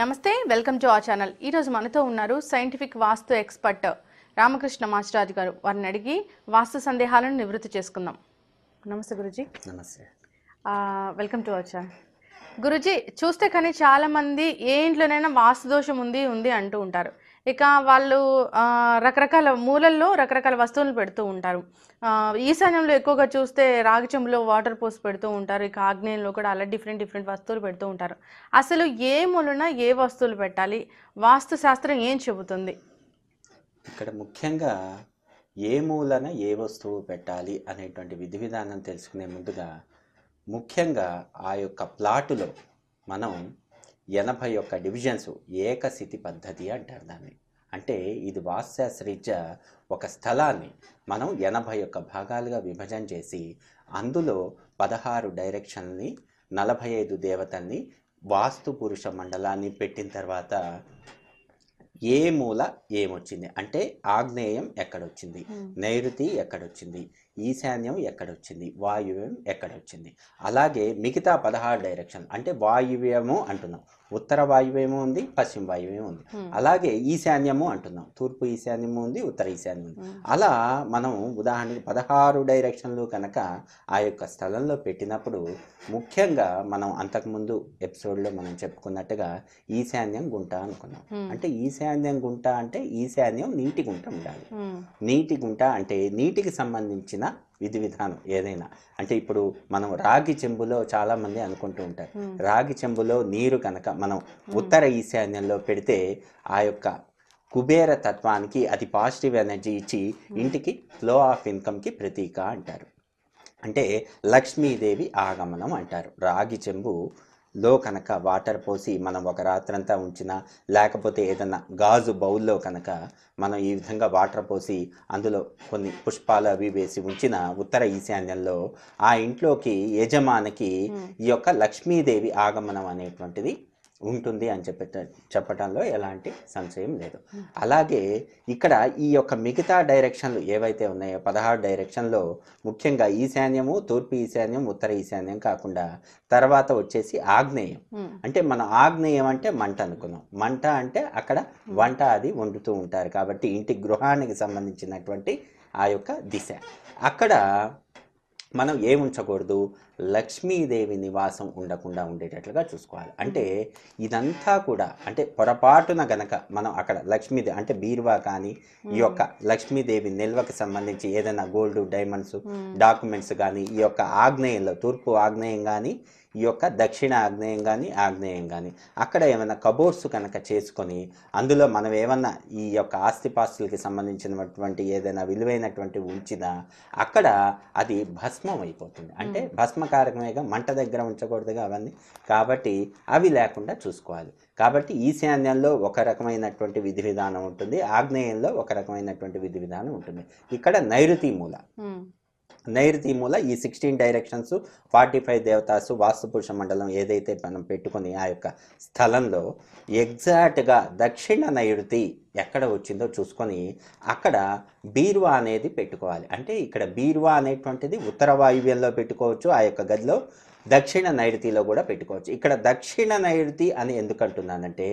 నమస్తే welcome to ఆ channel ఈరోజు మనతో ఉన్నారు సైంటిఫిక్ వాస్తు ఎక్స్పర్ట్ రామకృష్ణ మాస్టరాజు గారు వారిని అడిగి వాస్తు సందేహాలను నివృత్తి చేసుకుందాం నమస్తే గురుజీ నమస్తే వెల్కమ్ టు ఆ ఛానల్ గురుజీ చూస్తే కానీ చాలామంది ఏ ఇంట్లోనైనా వాస్తు దోషం ఉంది ఉంది అంటూ ఉంటారు ఇక వాళ్ళు రకరకాల మూలల్లో రకరకాల వస్తువులు పెడుతూ ఉంటారు ఈశాన్యంలో ఎక్కువగా చూస్తే రాగిచెంబులో వాటర్ పోసి పెడుతూ ఉంటారు ఇక ఆగ్నేయంలో కూడా అలా డిఫరెంట్ డిఫరెంట్ వస్తువులు పెడుతూ ఉంటారు అసలు ఏ మూలన ఏ వస్తువులు పెట్టాలి వాస్తు శాస్త్రం ఏం చెబుతుంది ఇక్కడ ముఖ్యంగా ఏ మూలన ఏ వస్తువు పెట్టాలి అనేటువంటి విధి విధానం తెలుసుకునే ముందుగా ముఖ్యంగా ఆ యొక్క ప్లాటులో మనం ఎనభై ఒక్క డివిజన్స్ ఏక సిటీ పద్ధతి అంటారు దాన్ని అంటే ఇది వాస్తుశాస్త్రీత్యా ఒక స్థలాన్ని మనం ఎనభై ఒక్క భాగాలుగా విభజన చేసి అందులో పదహారు డైరెక్షన్ని నలభై ఐదు దేవతల్ని వాస్తు పురుష మండలాన్ని పెట్టిన తర్వాత ఏ మూల ఏమొచ్చింది అంటే ఆగ్నేయం ఎక్కడొచ్చింది నైరుతి ఎక్కడొచ్చింది ఈశాన్యం ఎక్కడొచ్చింది వాయువ్యం ఎక్కడొచ్చింది అలాగే మిగతా పదహారు డైరెక్షన్ అంటే వాయువ్యము అంటున్నాం ఉత్తర వాయువేమో ఉంది పశ్చిమ వాయువేమో ఉంది అలాగే ఈశాన్యము అంటున్నాం తూర్పు ఈశాన్యము ఉంది ఉత్తర ఈశాన్యం ఉంది అలా మనం ఉదాహరణకి పదహారు డైరెక్షన్లు కనుక ఆ యొక్క స్థలంలో పెట్టినప్పుడు ముఖ్యంగా మనం అంతకుముందు ఎపిసోడ్లో మనం చెప్పుకున్నట్టుగా ఈశాన్యం గుంట అనుకున్నాం అంటే ఈశాన్యం గుంట అంటే ఈశాన్యం నీటి గుంట ఉండాలి నీటి గుంట అంటే నీటికి సంబంధించిన విధి విధానం ఏదైనా అంటే ఇప్పుడు మనం రాగి చెంబులో చాలామంది అనుకుంటూ ఉంటారు రాగి చెంబులో నీరు కనుక మనం ఉత్తర ఈశాన్యంలో పెడితే ఆ యొక్క కుబేర తత్వానికి అది పాజిటివ్ ఎనర్జీ ఇచ్చి ఇంటికి ఫ్లో ఆఫ్ ఇన్కమ్కి ప్రతీక అంటారు అంటే లక్ష్మీదేవి ఆగమనం అంటారు రాగి చెంబు లో కనుక వాటర్ పోసి మనం ఒక రాత్రంతా ఉంచినా లేకపోతే ఏదన్నా గాజు బౌల్లో కనుక మనం ఈ విధంగా వాటర్ పోసి అందులో కొన్ని పుష్పాలు అవి వేసి ఉంచిన ఉత్తర ఈశాన్యంలో ఆ ఇంట్లోకి యజమానికి ఈ యొక్క లక్ష్మీదేవి ఆగమనం అనేటువంటిది ఉంటుంది అని చెప్పట చెప్పటంలో ఎలాంటి సంశయం లేదు అలాగే ఇక్కడ ఈ యొక్క మిగతా డైరెక్షన్లు ఏవైతే ఉన్నాయో పదహారు డైరెక్షన్లో ముఖ్యంగా ఈశాన్యము తూర్పు ఈశాన్యం ఉత్తర ఈశాన్యం కాకుండా తర్వాత వచ్చేసి ఆగ్నేయం అంటే మన ఆగ్నేయం అంటే మంట అనుకున్నాం మంట అంటే అక్కడ వంట అది వండుతూ ఉంటారు కాబట్టి ఇంటి గృహానికి సంబంధించినటువంటి ఆ యొక్క దిశ అక్కడ మనం ఏముంచకూడదు లక్ష్మీదేవి నివాసం ఉండకుండా ఉండేటట్లుగా చూసుకోవాలి అంటే ఇదంతా కూడా అంటే పొరపాటున గనక మనం అక్కడ లక్ష్మీదేవి అంటే బీరువా కానీ ఈ యొక్క లక్ష్మీదేవి నిల్వకి సంబంధించి ఏదైనా గోల్డ్ డైమండ్స్ డాక్యుమెంట్స్ కానీ ఈ యొక్క ఆగ్నేయంలో తూర్పు ఆగ్నేయం కానీ ఈ యొక్క దక్షిణ ఆగ్నేయం కానీ ఆగ్నేయం కానీ అక్కడ ఏమైనా కబోర్డ్స్ కనుక చేసుకొని అందులో మనం ఏమన్నా ఈ యొక్క ఆస్తిపాస్తులకి సంబంధించినటువంటి ఏదైనా విలువైనటువంటి ఉంచినా అక్కడ అది భస్మం అయిపోతుంది అంటే భస్మకారకమేగా మంట దగ్గర ఉంచకూడదుగా అవన్నీ కాబట్టి అవి లేకుండా చూసుకోవాలి కాబట్టి ఈశాన్యంలో ఒక రకమైనటువంటి విధి విధానం ఉంటుంది ఆగ్నేయంలో ఒక రకమైనటువంటి విధి విధానం ఉంటుంది ఇక్కడ నైరుతి మూల నైరుతి మూల ఈ సిక్స్టీన్ డైరెక్షన్స్ ఫార్టీ ఫైవ్ దేవతాసు వాస్తుపురుష మండలం ఏదైతే మనం పెట్టుకుని ఆ యొక్క స్థలంలో ఎగ్జాక్ట్గా దక్షిణ నైరుతి ఎక్కడ వచ్చిందో చూసుకొని అక్కడ బీరువా అనేది పెట్టుకోవాలి అంటే ఇక్కడ బీరువా అనేటువంటిది ఉత్తర వాయువ్యంలో పెట్టుకోవచ్చు ఆ యొక్క గదిలో దక్షిణ నైరుతిలో కూడా పెట్టుకోవచ్చు ఇక్కడ దక్షిణ నైరుతి అని ఎందుకంటున్నానంటే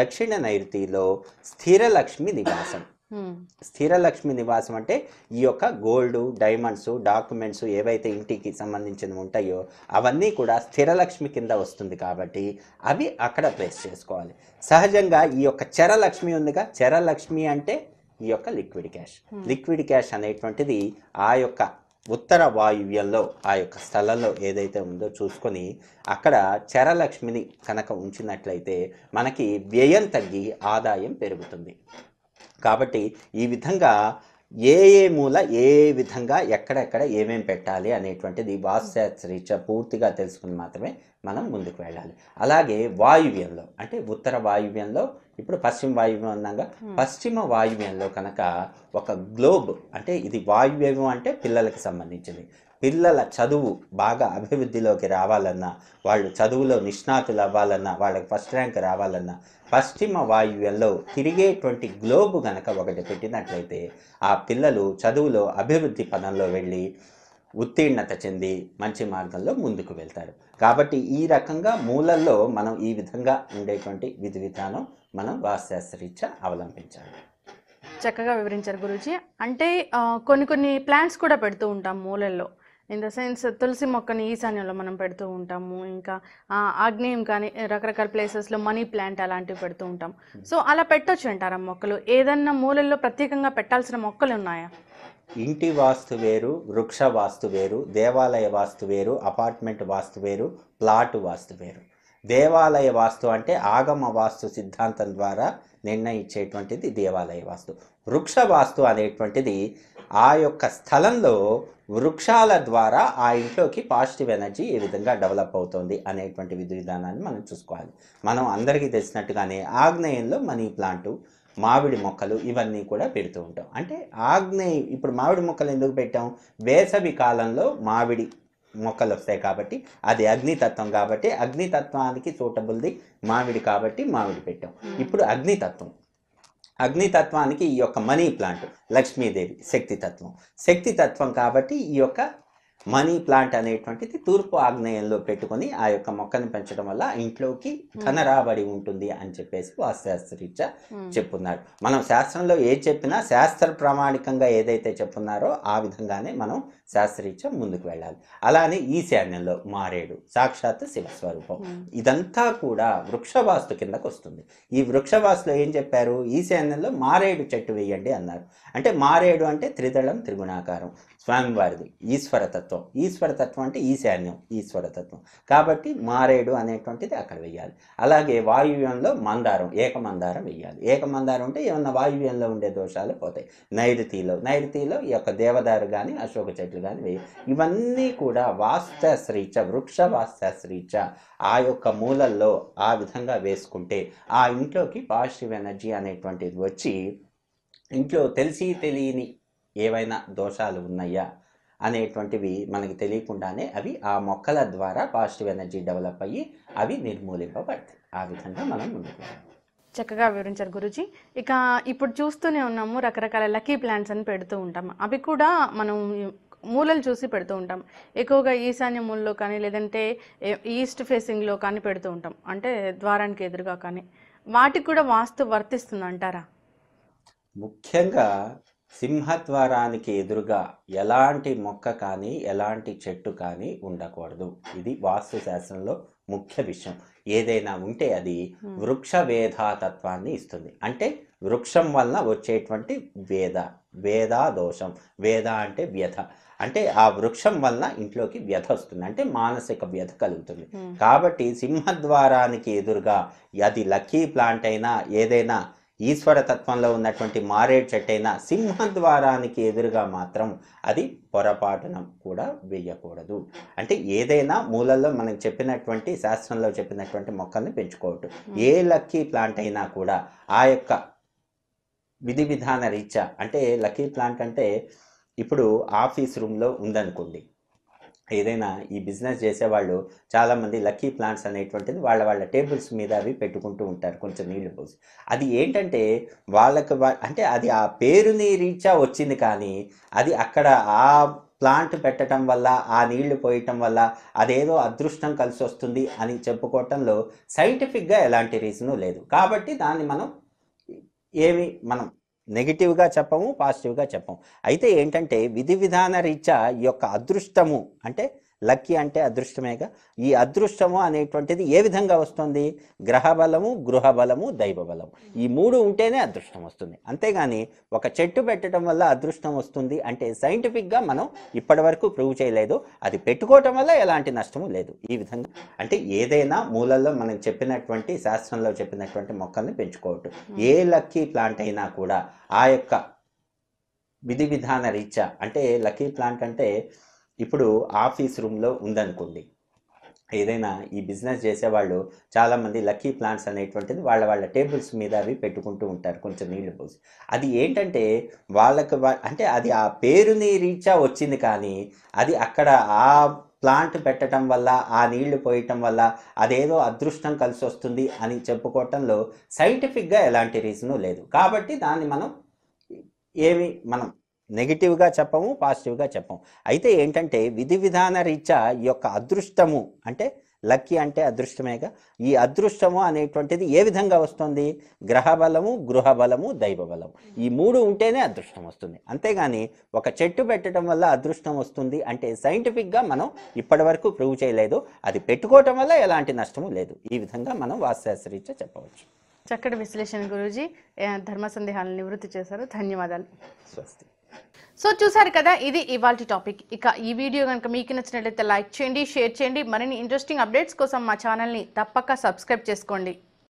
దక్షిణ నైరుతిలో స్థిరలక్ష్మి నివాసం స్థిరలక్ష్మి నివాసం అంటే ఈ యొక్క గోల్డ్ డైమండ్స్ డాక్యుమెంట్స్ ఏవైతే ఇంటికి సంబంధించినవి ఉంటాయో అవన్నీ కూడా స్థిరలక్ష్మి కింద వస్తుంది కాబట్టి అవి అక్కడ ప్లేస్ చేసుకోవాలి సహజంగా ఈ యొక్క చరలక్ష్మి ఉందిగా చరలక్ష్మి అంటే ఈ యొక్క లిక్విడ్ క్యాష్ లిక్విడ్ క్యాష్ అనేటువంటిది ఆ యొక్క ఉత్తర వాయువ్యంలో ఆ యొక్క స్థలంలో ఏదైతే ఉందో చూసుకొని అక్కడ చరలక్ష్మిని కనుక ఉంచినట్లయితే మనకి వ్యయం తగ్గి ఆదాయం పెరుగుతుంది కాబట్టి ఈ విధంగా ఏ ఏ మూల ఏ విధంగా ఎక్కడెక్కడ ఏమేమి పెట్టాలి అనేటువంటిది వాస్యాచరీచ పూర్తిగా తెలుసుకుని మాత్రమే మనం ముందుకు వెళ్ళాలి అలాగే వాయువ్యంలో అంటే ఉత్తర వాయువ్యంలో ఇప్పుడు పశ్చిమ వాయువ్యం అన్నాగా పశ్చిమ వాయువ్యంలో కనుక ఒక గ్లోబ్ అంటే ఇది వాయువ్యం అంటే పిల్లలకు సంబంధించింది పిల్లల చదువు బాగా అభివృద్ధిలోకి రావాలన్నా వాళ్ళు చదువులో నిష్ణాతులు అవ్వాలన్నా వాళ్ళకి ఫస్ట్ ర్యాంక్ రావాలన్నా పశ్చిమ వాయువ్యంలో తిరిగేటువంటి గ్లోబు కనుక ఒకటి పెట్టినట్లయితే ఆ పిల్లలు చదువులో అభివృద్ధి పదంలో వెళ్ళి ఉత్తీర్ణత చెంది మంచి మార్గంలో ముందుకు వెళ్తారు కాబట్టి ఈ రకంగా మూలల్లో మనం ఈ విధంగా ఉండేటువంటి విధి విధానం మనం వాస్యాస్త్రీత్యా అవలంబించాలి చక్కగా వివరించారు గురుజీ అంటే కొన్ని కొన్ని ప్లాంట్స్ కూడా పెడుతూ ఉంటాం మూలల్లో ఇన్ ద సెన్స్ తులసి మొక్కని ఈశాన్యంలో మనం పెడుతూ ఉంటాము ఇంకా ఆగ్నేయం కానీ రకరకాల ప్లేసెస్లో మనీ ప్లాంట్ అలాంటివి పెడుతూ ఉంటాం సో hmm. అలా పెట్టొచ్చు అంటారా మొక్కలు ఏదన్నా మూలల్లో ప్రత్యేకంగా పెట్టాల్సిన మొక్కలు ఉన్నాయా ఇంటి వాస్తు వేరు వృక్ష వాస్తు వేరు దేవాలయ వాస్తు వేరు అపార్ట్మెంట్ వాస్తు వేరు ప్లాట్ వాస్తు వేరు దేవాలయ వాస్తు అంటే ఆగమ వాస్తు సిద్ధాంతం ద్వారా నిర్ణయించేటువంటిది దేవాలయ వాస్తు వృక్ష వాస్తు అనేటువంటిది ఆ యొక్క స్థలంలో వృక్షాల ద్వారా ఆ ఇంట్లోకి పాజిటివ్ ఎనర్జీ ఏ విధంగా డెవలప్ అవుతుంది అనేటువంటి విధి విధానాన్ని మనం చూసుకోవాలి మనం అందరికీ తెలిసినట్టుగానే ఆగ్నేయంలో మనీ ప్లాంటు మామిడి మొక్కలు ఇవన్నీ కూడా పెడుతూ ఉంటాం అంటే ఆగ్నేయ ఇప్పుడు మామిడి మొక్కలు ఎందుకు పెట్టాం వేసవి కాలంలో మామిడి మొక్కలు వస్తాయి కాబట్టి అది అగ్నితత్వం కాబట్టి అగ్నితత్వానికి సూటబుల్ది మామిడి కాబట్టి మామిడి పెట్టాం ఇప్పుడు అగ్నితత్వం అగ్నితత్వానికి ఈ యొక్క మనీ ప్లాంట్ లక్ష్మీదేవి శక్తితత్వం శక్తితత్వం కాబట్టి ఈ యొక్క మనీ ప్లాంట్ అనేటువంటిది తూర్పు ఆగ్నేయంలో పెట్టుకొని ఆ యొక్క మొక్కని పెంచడం వల్ల ఇంట్లోకి కనరాబడి ఉంటుంది అని చెప్పేసి వాస్తుశాస్త్రరీత్యా చెప్పున్నారు మనం శాస్త్రంలో ఏ చెప్పినా శాస్త్ర ప్రామాణికంగా ఏదైతే చెప్పున్నారో ఆ విధంగానే మనం శాస్త్రరీత్యా ముందుకు వెళ్ళాలి అలానే ఈశాన్యంలో మారేడు సాక్షాత్ శివస్వరూపం ఇదంతా కూడా వృక్షవాస్తు కిందకు వస్తుంది ఈ వృక్షవాస్తులో ఏం చెప్పారు ఈశాన్యంలో మారేడు చెట్టు వేయండి అన్నారు అంటే మారేడు అంటే త్రిదళం త్రిగుణాకారం స్వామివారిది ఈశ్వరతత్వం తత్వం ఈశ్వర తత్వం అంటే ఈశాన్యం ఈశ్వర తత్వం కాబట్టి మారేడు అనేటువంటిది అక్కడ వెయ్యాలి అలాగే వాయువ్యంలో మందారం ఏకమందారం వేయాలి ఏకమందారం అంటే ఏమన్నా వాయువ్యంలో ఉండే దోషాలు పోతాయి నైరుతిలో నైరుతిలో ఈ యొక్క దేవదారు కానీ అశోక చెట్లు కానీ వేయాలి ఇవన్నీ కూడా వాస్తశ్రీచ వృక్ష వాస్తశ్రీచ ఆ యొక్క మూలల్లో ఆ విధంగా వేసుకుంటే ఆ ఇంట్లోకి పాజిటివ్ ఎనర్జీ అనేటువంటిది వచ్చి ఇంట్లో తెలిసి తెలియని ఏవైనా దోషాలు ఉన్నాయా అనేటువంటివి మనకి తెలియకుండానే అవి ఆ మొక్కల ద్వారా పాజిటివ్ ఎనర్జీ డెవలప్ అయ్యి అవి నిర్మూలింపబడతాయి ఆ విధంగా మనం ముందుకు చక్కగా వివరించారు గురుజీ ఇక ఇప్పుడు చూస్తూనే ఉన్నాము రకరకాల లక్కీ ప్లాంట్స్ అని పెడుతూ ఉంటాం అవి కూడా మనం మూలలు చూసి పెడుతూ ఉంటాం ఎక్కువగా ఈశాన్య మూలలో కానీ లేదంటే ఈస్ట్ ఫేసింగ్లో కానీ పెడుతూ ఉంటాం అంటే ద్వారానికి ఎదురుగా కానీ వాటికి కూడా వాస్తు వర్తిస్తుంది అంటారా ముఖ్యంగా సింహద్వారానికి ఎదురుగా ఎలాంటి మొక్క కానీ ఎలాంటి చెట్టు కానీ ఉండకూడదు ఇది వాస్తు శాస్త్రంలో ముఖ్య విషయం ఏదైనా ఉంటే అది వృక్ష తత్వాన్ని ఇస్తుంది అంటే వృక్షం వల్ల వచ్చేటువంటి వేద వేద దోషం వేద అంటే వ్యధ అంటే ఆ వృక్షం వల్ల ఇంట్లోకి వ్యధ వస్తుంది అంటే మానసిక వ్యధ కలుగుతుంది కాబట్టి సింహద్వారానికి ఎదురుగా అది లక్కీ ప్లాంట్ అయినా ఏదైనా ఈశ్వర తత్వంలో ఉన్నటువంటి చెట్టైన సింహద్వారానికి ఎదురుగా మాత్రం అది పొరపాటున కూడా వేయకూడదు అంటే ఏదైనా మూలల్లో మనకు చెప్పినటువంటి శాస్త్రంలో చెప్పినటువంటి మొక్కల్ని పెంచుకోవటం ఏ లక్కీ ప్లాంట్ అయినా కూడా ఆ యొక్క విధి విధాన రీత్యా అంటే లక్కీ ప్లాంట్ అంటే ఇప్పుడు ఆఫీస్ రూమ్లో ఉందనుకోండి ఏదైనా ఈ బిజినెస్ చేసేవాళ్ళు చాలామంది లక్కీ ప్లాంట్స్ అనేటువంటిది వాళ్ళ వాళ్ళ టేబుల్స్ మీద అవి పెట్టుకుంటూ ఉంటారు కొంచెం నీళ్లు పోసి అది ఏంటంటే వాళ్ళకి అంటే అది ఆ పేరుని రీచా వచ్చింది కానీ అది అక్కడ ఆ ప్లాంట్ పెట్టడం వల్ల ఆ నీళ్లు పోయటం వల్ల అదేదో అదృష్టం కలిసి వస్తుంది అని చెప్పుకోవటంలో సైంటిఫిక్గా ఎలాంటి రీజను లేదు కాబట్టి దాన్ని మనం ఏమి మనం నెగిటివ్గా చెప్పము పాజిటివ్గా చెప్పము అయితే ఏంటంటే విధి విధాన రీత్యా ఈ యొక్క అదృష్టము అంటే లక్కీ అంటే అదృష్టమేగా ఈ అదృష్టము అనేటువంటిది ఏ విధంగా వస్తుంది గ్రహబలము గృహబలము దైవబలము ఈ మూడు ఉంటేనే అదృష్టం వస్తుంది అంతేగాని ఒక చెట్టు పెట్టడం వల్ల అదృష్టం వస్తుంది అంటే సైంటిఫిక్గా మనం ఇప్పటి వరకు ప్రూవ్ చేయలేదు అది పెట్టుకోవటం వల్ల ఎలాంటి నష్టము లేదు ఈ విధంగా అంటే ఏదైనా మూలల్లో మనం చెప్పినటువంటి శాస్త్రంలో చెప్పినటువంటి మొక్కల్ని పెంచుకోవటం ఏ లక్కీ ప్లాంట్ అయినా కూడా ఆ యొక్క విధి విధాన రీత్యా అంటే లక్కీ ప్లాంట్ అంటే ఇప్పుడు ఆఫీస్ రూమ్లో ఉందనుకోండి ఏదైనా ఈ బిజినెస్ చేసేవాళ్ళు చాలామంది లక్కీ ప్లాంట్స్ అనేటువంటిది వాళ్ళ వాళ్ళ టేబుల్స్ మీద అవి పెట్టుకుంటూ ఉంటారు కొంచెం నీళ్లు పోసి అది ఏంటంటే వాళ్ళకి అంటే అది ఆ పేరుని రీచా వచ్చింది కానీ అది అక్కడ ఆ ప్లాంట్ పెట్టడం వల్ల ఆ నీళ్లు పోయటం వల్ల అదేదో అదృష్టం కలిసి వస్తుంది అని చెప్పుకోవటంలో సైంటిఫిక్గా ఎలాంటి రీజను లేదు కాబట్టి దాన్ని మనం ఏమి మనం నెగిటివ్గా చెప్పము పాజిటివ్గా చెప్పము అయితే ఏంటంటే విధి విధాన రీత్యా ఈ యొక్క అదృష్టము అంటే లక్కీ అంటే అదృష్టమేగా ఈ అదృష్టము అనేటువంటిది ఏ విధంగా వస్తుంది గ్రహ బలము గృహ బలము దైవ బలము ఈ మూడు ఉంటేనే అదృష్టం వస్తుంది అంతేగాని ఒక చెట్టు పెట్టడం వల్ల అదృష్టం వస్తుంది అంటే సైంటిఫిక్గా మనం ఇప్పటి వరకు ప్రూవ్ చేయలేదు అది పెట్టుకోవటం వల్ల ఎలాంటి నష్టము లేదు ఈ విధంగా మనం వాస్తశాస్త్రీత్యా చెప్పవచ్చు చక్కటి విశ్లేషణ గురూజీ ధర్మ సందేహాలను నివృత్తి చేశారు ధన్యవాదాలు స్వస్తి సో చూసారు కదా ఇది ఇవాళ టాపిక్ ఇక ఈ వీడియో కనుక మీకు నచ్చినట్లయితే లైక్ చేయండి షేర్ చేయండి మరిన్ని ఇంట్రెస్టింగ్ అప్డేట్స్ కోసం మా ఛానల్ని తప్పక సబ్స్క్రైబ్ చేసుకోండి